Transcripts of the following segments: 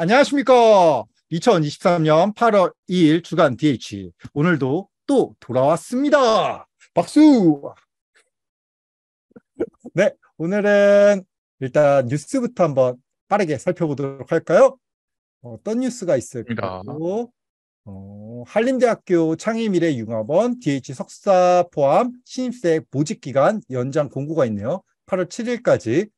안녕하십니까. 2023년 8월 2일 주간 DH. 오늘도 또 돌아왔습니다. 박수! 네, 오늘은 일단 뉴스부터 한번 빠르게 살펴보도록 할까요? 어떤 뉴스가 있을까요? 어, 한림대학교 창의미래융합원 DH 석사 포함 신입생 모집기간 연장 공고가 있네요. 8월 7일까지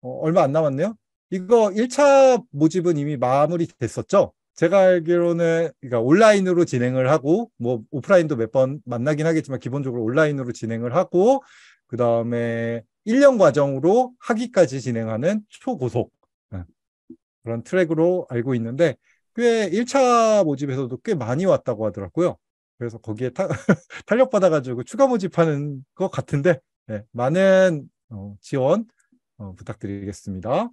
어, 얼마 안 남았네요. 이거 1차 모집은 이미 마무리 됐었죠? 제가 알기로는 그러니까 온라인으로 진행을 하고 뭐 오프라인도 몇 번 만나긴 하겠지만 기본적으로 온라인으로 진행을 하고 그다음에 1년 과정으로 하기까지 진행하는 초고속 예, 그런 트랙으로 알고 있는데 꽤 1차 모집에서도 꽤 많이 왔다고 하더라고요. 그래서 거기에 타, 탄력받아가지고 추가 모집하는 것 같은데 네, 많은 어, 지원 어, 부탁드리겠습니다.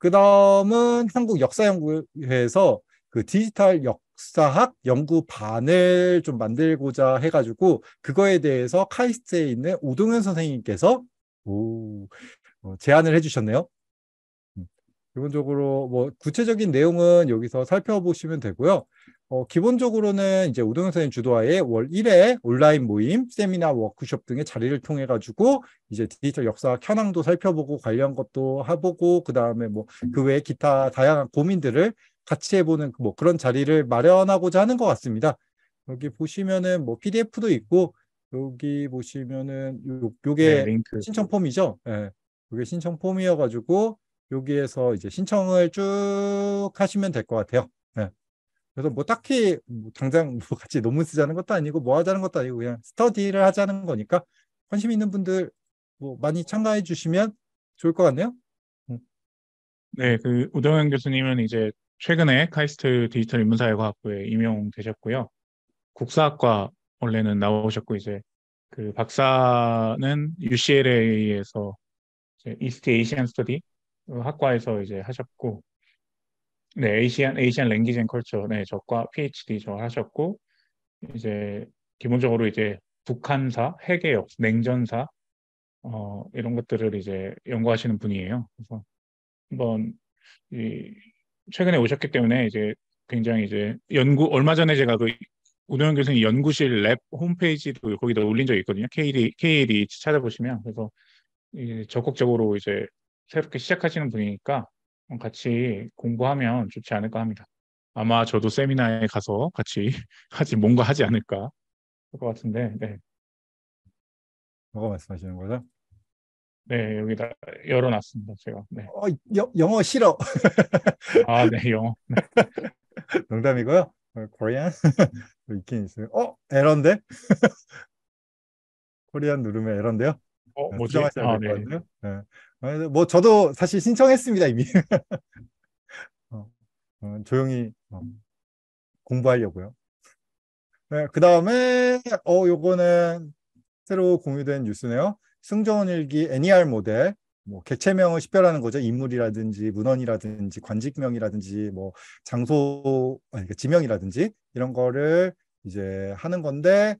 그 다음은 한국 역사연구회에서 그 디지털 역사학 연구반을 좀 만들고자 해가지고 그거에 대해서 카이스트에 있는 오동현 선생님께서 오, 어, 제안을 해주셨네요. 음, 기본적으로 뭐 구체적인 내용은 여기서 살펴보시면 되고요. 어, 기본적으로는 이제 우동 선생님 주도하에 월 1회 온라인 모임, 세미나, 워크숍 등의 자리를 통해 가지고 이제 디지털 역사 현황도 살펴보고 관련 것도 해보고 그다음에 뭐 그 외에 기타 다양한 고민들을 같이 해보는 그 뭐 그런 자리를 마련하고자 하는 것 같습니다. 여기 보시면은 뭐 PDF도 있고 여기 보시면은 요, 요게 네, 신청 폼이죠. 예. 네. 요게 신청 폼이어 가지고 여기에서 이제 신청을 쭉 하시면 될 것 같아요. 네. 그래서 뭐 딱히 뭐 당장 뭐 같이 논문 쓰자는 것도 아니고 뭐 하자는 것도 아니고 그냥 스터디를 하자는 거니까 관심 있는 분들 뭐 많이 참가해 주시면 좋을 것 같네요. 음. 네, 그 우정현 교수님은 이제 최근에 카이스트 디지털 인문사회과학부에 임용되셨고요. 국사학과 원래는 나오셨고 이제 그 박사는 UCLA에서 이 Asian Study 학과에서 이제 하셨고 네, 에이시안 에이시안 랭귀지 앤 컬처 네, 저과 PhD 저 하셨고 이제 기본적으로 이제 북한사, 핵개역 냉전사 어, 이런 것들을 이제 연구하시는 분이에요. 그래서 한번 이 최근에 오셨기 때문에 이제 굉장히 이제 연구 얼마 전에 제가 그 우동현 교수님 연구실 랩 홈페이지도 거기다 올린 적이 있거든요. KD KD e 찾아보시면 그래서 이제 적극적으로 이제 새롭게 시작하시는 분이니까 같이 공부하면 좋지 않을까 합니다. 아마 저도 세미나에 가서 같이 하지 뭔가 하지 않을까 할 것 같은데. 네. 뭐가 말씀하시는 거죠? 네, 여기다 열어놨습니다. 제가. 네. 어, 여, 영어 싫어. 아, 네, 영어. 네. 농담이고요. 어, 코리안 있긴 있어요. 어, 에런데 코리안 누르면 에런데요 어, 네, 뭐지? 아, 네. 네뭐 저도 사실 신청했습니다 이미. 어, 어, 조용히 어, 공부하려고요. 네, 그 다음에 어 요거는 새로 공유된 뉴스네요. 승정원 일기 NER 모델 뭐 객체명을 식별하는 거죠. 인물이라든지 문헌이라든지 관직명이라든지 뭐 장소 아니 그 지명이라든지 이런 거를 이제 하는 건데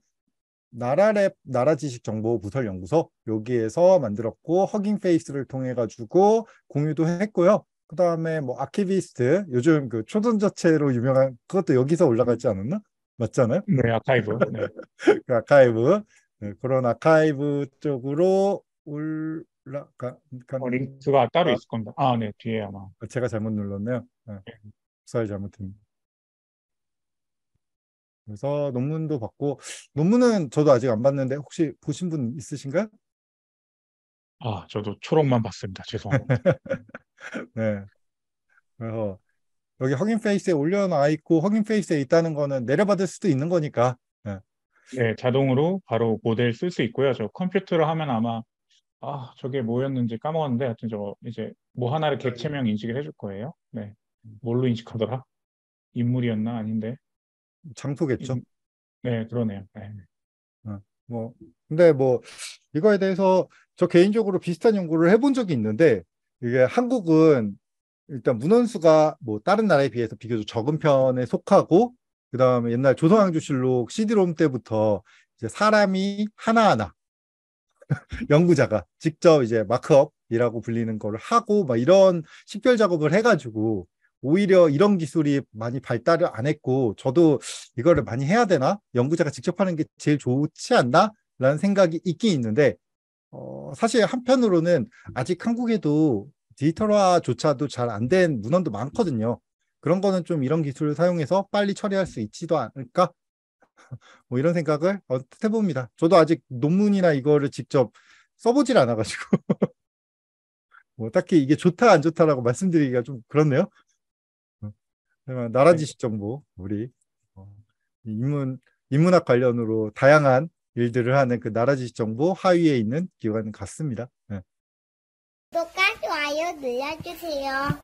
나라랩 나라지식정보부설연구소 여기에서 만들었고 허깅페이스를 통해 가지고 공유도 했고요. 그 다음에 뭐 아키비스트 요즘 그 초전자체로 유명한 그것도 여기서 올라가지 않았나? 맞잖아요. 네, 아카이브. 네. 그 아카이브 네, 그런 아카이브 쪽으로 올라가. 어, 링크가 따로 아. 있을 겁니다. 아, 네, 뒤에 아마. 아, 제가 잘못 눌렀네요. 네. 살 네. 그 잘못했네요. 그래서 논문도 봤고 논문은 저도 아직 안 봤는데 혹시 보신 분 있으신가? 요아 저도 초록만 봤습니다. 죄송합니다. 네. 그래서 여기 허깅페이스에 올려놔 있고 허깅페이스에 있다는 거는 내려받을 수도 있는 거니까. 네, 네 자동으로 바로 모델 쓸 수 있고요. 저 컴퓨터로 하면 아마 아 저게 뭐였는지 까먹었는데 하여튼 저 이제 뭐 하나를 객체명 인식을 해줄 거예요. 네. 뭘로 인식하더라? 인물이었나 아닌데 장소겠죠. 네, 그러네요. 네. 어, 뭐 근데 뭐 이거에 대해서 저 개인적으로 비슷한 연구를 해본 적이 있는데 이게 한국은 일단 문헌수가 뭐 다른 나라에 비해서 비교적 적은 편에 속하고 그다음에 옛날 조선왕조실록 CD롬 때부터 이제 사람이 하나하나 연구자가 직접 이제 마크업이라고 불리는 거 하고 막 이런 식별 작업을 해가지고 오히려 이런 기술이 많이 발달을 안 했고 저도 이거를 많이 해야 되나 연구자가 직접 하는 게 제일 좋지 않나라는 생각이 있긴 있는데 어, 사실 한편으로는 아직 한국에도 디지털화조차도 잘 안 된 문헌도 많거든요. 그런 거는 좀 이런 기술을 사용해서 빨리 처리할 수 있지도 않을까? 뭐 이런 생각을 해봅니다. 저도 아직 논문이나 이거를 직접 써보질 않아가지고 뭐 딱히 이게 좋다 안 좋다라고 말씀드리기가 좀 그렇네요. 그러면 나라지식 네. 정보 우리 어, 인문 인문학 관련으로 다양한 일들을 하는 그 나라지식 정보 하위에 있는 기관 같습니다. 네. 구독과 좋아요 눌러주세요.